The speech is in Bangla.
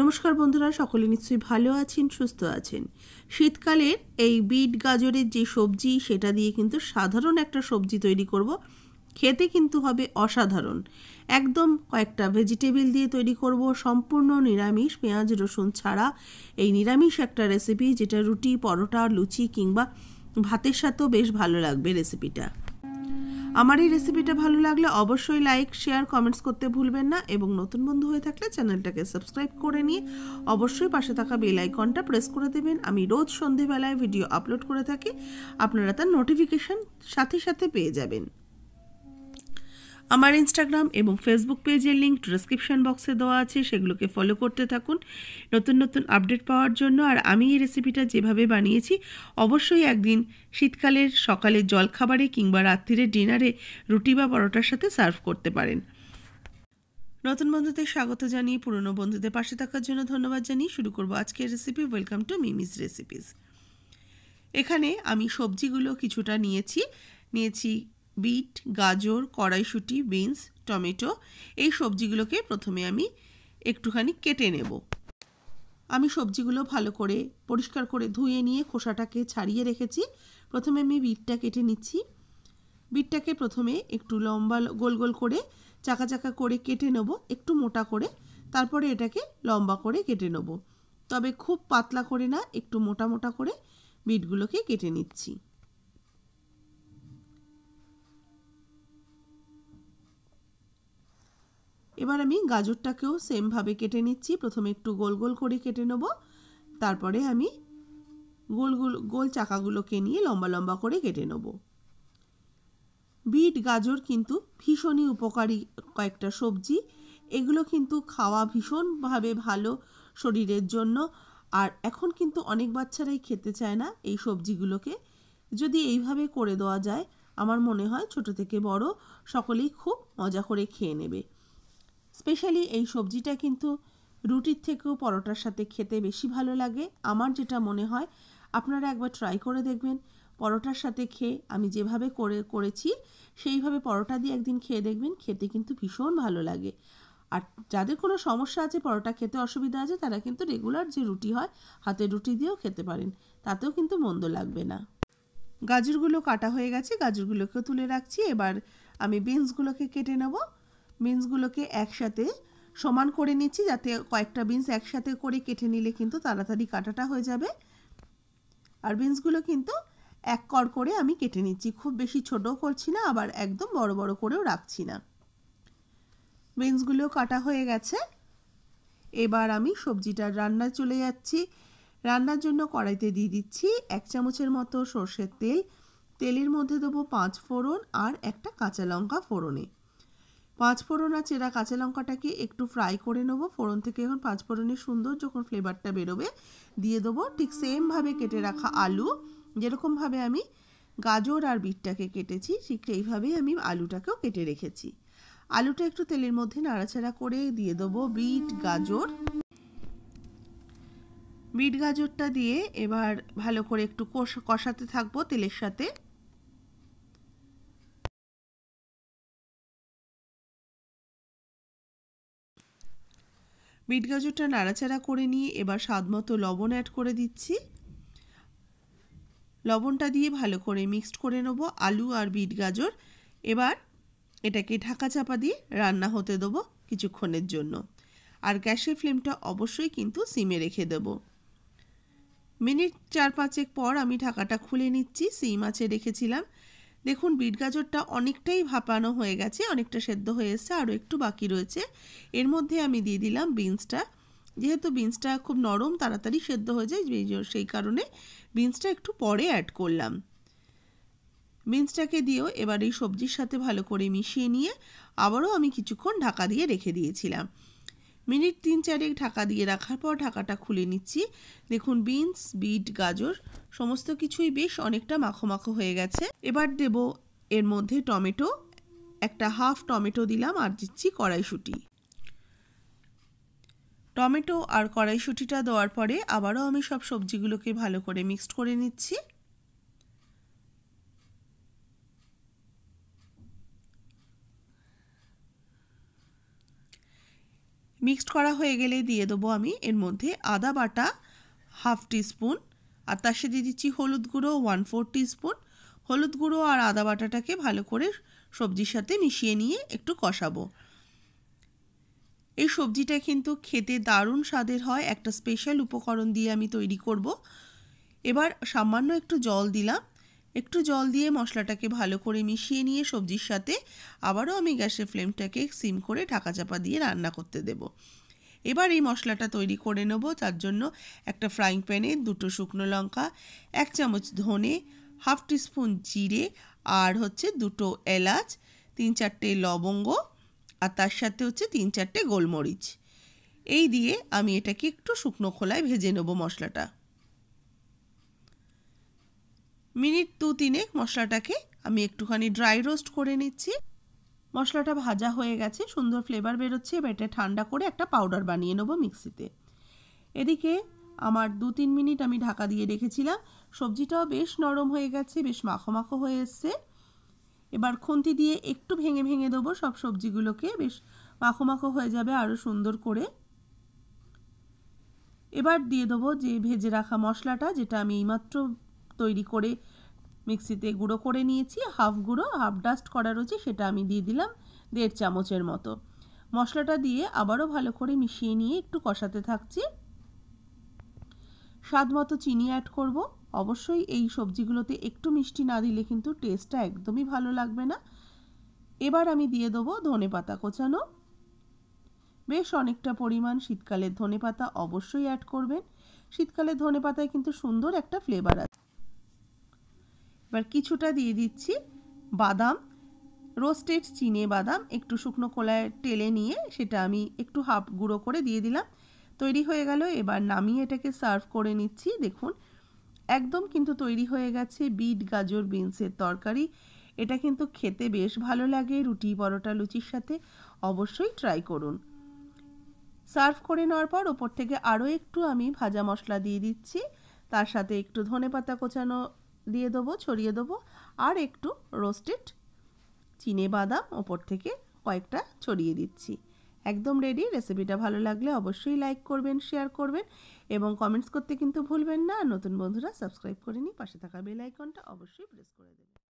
নমস্কার বন্ধুরা সকলে নিশ্চয়ই ভালো আছেন সুস্থ আছেন শীতকালের এই বিট গাজরের যে সবজি সেটা দিয়ে কিন্তু সাধারণ একটা সবজি তৈরি করব খেতে কিন্তু হবে অসাধারণ একদম কয়েকটা ভেজিটেবিল দিয়ে তৈরি করব সম্পূর্ণ নিরামিষ পেঁয়াজ রসুন ছাড়া এই নিরামিষ একটা রেসিপি যেটা রুটি পরোটা লুচি কিংবা ভাতের সাথেও বেশ ভালো লাগবে রেসিপিটা আমার এই রেসিপিটা ভালো লাগলে অবশ্যই লাইক শেয়ার কমেন্টস করতে ভুলবেন না এবং নতুন বন্ধু হয়ে থাকলে চ্যানেলটাকে সাবস্ক্রাইব করে নিয়ে অবশ্যই পাশে থাকা বেল আইকনটা প্রেস করে দেবেন আমি রোজ সন্ধেবেলায় ভিডিও আপলোড করে থাকি আপনারা তার নোটিফিকেশান সাথে সাথে পেয়ে যাবেন আমার ইনস্টাগ্রাম এবং ফেসবুক পেজের লিঙ্ক ডিসক্রিপশন বক্সে দেওয়া আছে সেগুলোকে ফলো করতে থাকুন নতুন নতুন আপডেট পাওয়ার জন্য আর আমি এই রেসিপিটা যেভাবে বানিয়েছি অবশ্যই একদিন শীতকালের সকালে জলখাবারে কিংবা রাত্রিরে ডিনারে রুটি বা পরোটার সাথে সার্ভ করতে পারেন নতুন বন্ধুদের স্বাগত জানিয়ে পুরনো বন্ধুদের পাশে থাকার জন্য ধন্যবাদ জানিয়ে শুরু করবো আজকের recipe welcome to Mimi's recipes এখানে আমি সবজিগুলো কিছুটা নিয়েছি নিয়েছি বিট গাজর কড়াইশুঁটি বিনস টমেটো এই সবজিগুলোকে প্রথমে আমি একটুখানি কেটে নেব আমি সবজিগুলো ভালো করে পরিষ্কার করে ধুয়ে নিয়ে খোসাটাকে ছাড়িয়ে রেখেছি প্রথমে আমি বিটটা কেটে নিচ্ছি বিটটাকে প্রথমে একটু লম্বা গোল গোল করে চাকা চাকা করে কেটে নেব একটু মোটা করে তারপরে এটাকে লম্বা করে কেটে নেব তবে খুব পাতলা করে না একটু মোটা মোটা করে বিটগুলোকে কেটে নিচ্ছি এবার আমি গাজরটাকেও সেমভাবে কেটে নিচ্ছি প্রথমে একটু গোল গোল করে কেটে নেব তারপরে আমি গোল গোল গোল চাকাগুলোকে নিয়ে লম্বা লম্বা করে কেটে নেব বিট গাজর কিন্তু ভীষণই উপকারী কয়েকটা সবজি এগুলো কিন্তু খাওয়া ভীষণভাবে ভালো শরীরের জন্য আর এখন কিন্তু অনেক বাচ্চারাই খেতে চায় না এই সবজিগুলোকে যদি এইভাবে করে দেওয়া যায় আমার মনে হয় ছোট থেকে বড় সকলেই খুব মজা করে খেয়ে নেবে স্পেশালি এই সবজিটা কিন্তু রুটির থেকেও পরোটার সাথে খেতে বেশি ভালো লাগে আমার যেটা মনে হয় আপনারা একবার ট্রাই করে দেখবেন পরোটার সাথে খেয়ে আমি যেভাবে করে করেছি সেইভাবে পরোটা দিয়ে একদিন খেয়ে দেখবেন খেতে কিন্তু ভীষণ ভালো লাগে আর যাদের কোনো সমস্যা আছে পরোটা খেতে অসুবিধা আছে তারা কিন্তু রেগুলার যে রুটি হয় হাতে রুটি দিয়েও খেতে পারেন তাতেও কিন্তু মন্দ লাগবে না গাজরগুলো কাটা হয়ে গেছে গাজরগুলোকেও তুলে রাখছি এবার আমি বিনসগুলোকে কেটে নেবো বিনসগুলোকে একসাথে সমান করে নিচ্ছি যাতে কয়েকটা বিনস একসাথে করে কেটে নিলে কিন্তু তাড়াতাড়ি কাটাটা হয়ে যাবে আর বিনসগুলো কিন্তু এক কর করে আমি কেটে নিচ্ছি খুব বেশি ছোটও করছি না আবার একদম বড় বড় করেও রাখছি না বিনসগুলো কাটা হয়ে গেছে এবার আমি সবজিটা রান্নায় চলে যাচ্ছি রান্নার জন্য কড়াইতে দিয়ে দিচ্ছি এক চামচের মতো সর্ষের তেল তেলের মধ্যে দেবো পাঁচ ফোড়ন আর একটা কাঁচা লঙ্কা ফোড়নে পাঁচফোড়ন আর চেরা কাঁচা লঙ্কাটাকে একটু ফ্রাই করে নেবো ফোড়ন থেকে এখন পাঁচফোড়নের সুন্দর যখন ফ্লেভারটা বেরোবে দিয়ে দেবো ঠিক সেমভাবে কেটে রাখা আলু যেরকমভাবে আমি গাজর আর বিটটাকে কেটেছি ঠিক এইভাবেই আমি আলুটাকেও কেটে রেখেছি আলুটা একটু তেলের মধ্যে নাড়াচাড়া করে দিয়ে দেবো বিট গাজর বিট গাজরটা দিয়ে এবার ভালো করে একটু কষাতে থাকবো তেলের সাথে বিট গাজরটা নাড়াচাড়া করে নিয়ে এবার স্বাদমতো লবণ অ্যাড করে দিচ্ছি লবণটা দিয়ে ভালো করে মিক্সড করে নেব আলু আর বিট গাজর এবার এটাকে ঢাকা চাপা দিয়ে রান্না হতে দেবো কিছুক্ষণের জন্য আর গ্যাসের ফ্লেমটা অবশ্যই কিন্তু সিমে রেখে দেব মিনিট চার পাঁচেক পর আমি ঢাকাটা খুলে নিচ্ছি সিম আছে রেখেছিলাম দেখুন বিট গাজরটা অনেকটাই ভাপানো হয়ে গেছে অনেকটা সেদ্ধ হয়ে এসেছে আরও একটু বাকি রয়েছে এর মধ্যে আমি দিয়ে দিলাম বিনসটা যেহেতু বিনসটা খুব নরম তাড়াতাড়ি সেদ্ধ হয়ে যায় সেই কারণে বিনসটা একটু পরে অ্যাড করলাম বিনসটাকে দিয়েও এবার এই সবজির সাথে ভালো করে মিশিয়ে নিয়ে আবারও আমি কিছুক্ষণ ঢাকা দিয়ে রেখে দিয়েছিলাম মিনিট তিন চারেক ঢাকা দিয়ে রাখার পর ঢাকাটা খুলে নিচ্ছি দেখুন বিনস বিট গাজর সমস্ত কিছুই বেশ অনেকটা মাখো মাখো হয়ে গেছে এবার দেব এর মধ্যে টমেটো একটা হাফ টমেটো দিলাম আর দিচ্ছি কড়াইশুঁটি টমেটো আর কড়াইশুঁটিটা দেওয়ার পরে আবারও আমি সব সবজিগুলোকে ভালো করে মিক্সড করে নিচ্ছি মিক্সড করা হয়ে গেলে দিয়ে দেবো আমি এর মধ্যে আদা বাটা হাফ টিস্পুন আর তার সাথে দিচ্ছি হলুদ গুঁড়ো ওয়ান ফোর টিস্পুন হলুদ গুঁড়ো আর আদা বাটাটাকে ভালো করে সবজির সাথে মিশিয়ে নিয়ে একটু কষাবো এই সবজিটা কিন্তু খেতে দারুণ স্বাদের হয় একটা স্পেশাল উপকরণ দিয়ে আমি তৈরি করব এবার সামান্য একটু জল দিলাম একটু জল দিয়ে মশলাটাকে ভালো করে মিশিয়ে নিয়ে সবজির সাথে আবারও আমি গ্যাসের ফ্লেমটাকে সিম করে ঢাকা চাপা দিয়ে রান্না করতে দেবো এবার এই মশলাটা তৈরি করে নেব তার জন্য একটা ফ্রাইং প্যানে দুটো শুকনো লঙ্কা এক চামচ ধনে হাফ স্পুন জিরে আর হচ্ছে দুটো এলাচ তিন চারটে লবঙ্গ আর তার সাথে হচ্ছে তিন চারটে গোলমরিচ এই দিয়ে আমি এটাকে একটু শুকনো খোলায় ভেজে নেব মশলাটা মিনিট দু তিনেক মশলাটাকে আমি একটুখানি ড্রাই রোস্ট করে নিচ্ছি মশলাটা ভাজা হয়ে গেছে সুন্দর ফ্লেভার বেরোচ্ছে এবার এটা ঠান্ডা করে একটা পাউডার বানিয়ে নেবো মিক্সিতে এদিকে আমার দু তিন মিনিট আমি ঢাকা দিয়ে রেখেছিলাম সবজিটাও বেশ নরম হয়ে গেছে বেশ মাখো মাখো হয়ে এসছে এবার খুন্তি দিয়ে একটু ভেঙে ভেঙে দেবো সব সবজিগুলোকে বেশ মাখো মাখো হয়ে যাবে আরও সুন্দর করে এবার দিয়ে দেবো যে ভেজে রাখা মশলাটা যেটা আমি এইমাত্র তৈরি করে মিক্সিতে গুঁড়ো করে নিয়েছি হাফ গুঁড়ো হাফ ডাস্ট করা রয়েছে সেটা আমি দিয়ে দিলাম দেড় চামচের মতো মশলাটা দিয়ে আবারও ভালো করে মিশিয়ে নিয়ে একটু কষাতে থাকছি স্বাদ মতো চিনি অ্যাড করব অবশ্যই এই সবজিগুলোতে একটু মিষ্টি না দিলে কিন্তু টেস্টটা একদমই ভালো লাগবে না এবার আমি দিয়ে দেবো ধনে পাতা কোচানো বেশ অনেকটা পরিমাণ শীতকালের ধনে পাতা অবশ্যই অ্যাড করবেন শীতকালের ধনে পাতায় কিন্তু সুন্দর একটা ফ্লেভার আছে এবার কিছুটা দিয়ে দিচ্ছি বাদাম রোস্টেড চিনে বাদাম একটু শুকনো কলায় টেলে নিয়ে সেটা আমি একটু হাফ গুঁড়ো করে দিয়ে দিলাম তৈরি হয়ে গেল এবার নামিয়ে এটাকে সার্ভ করে নিচ্ছি দেখুন একদম কিন্তু তৈরি হয়ে গেছে বিট গাজর বিনসের তরকারি এটা কিন্তু খেতে বেশ ভালো লাগে রুটি পরোটা লুচির সাথে অবশ্যই ট্রাই করুন সার্ভ করে নেওয়ার পর ওপর থেকে আরও একটু আমি ভাজা মশলা দিয়ে দিচ্ছি তার সাথে একটু ধনে পাতা কোচানো দিয়ে দেবো ছড়িয়ে দেবো আর একটু রোস্টেড চিনে বাদাম ওপর থেকে কয়েকটা ছড়িয়ে দিচ্ছি একদম রেডি রেসিপিটা ভালো লাগলে অবশ্যই লাইক করবেন শেয়ার করবেন এবং কমেন্টস করতে কিন্তু ভুলবেন না নতুন বন্ধুরা সাবস্ক্রাইব করে নিই পাশে থাকা বেল আইকনটা অবশ্যই প্রেস করে দেবেন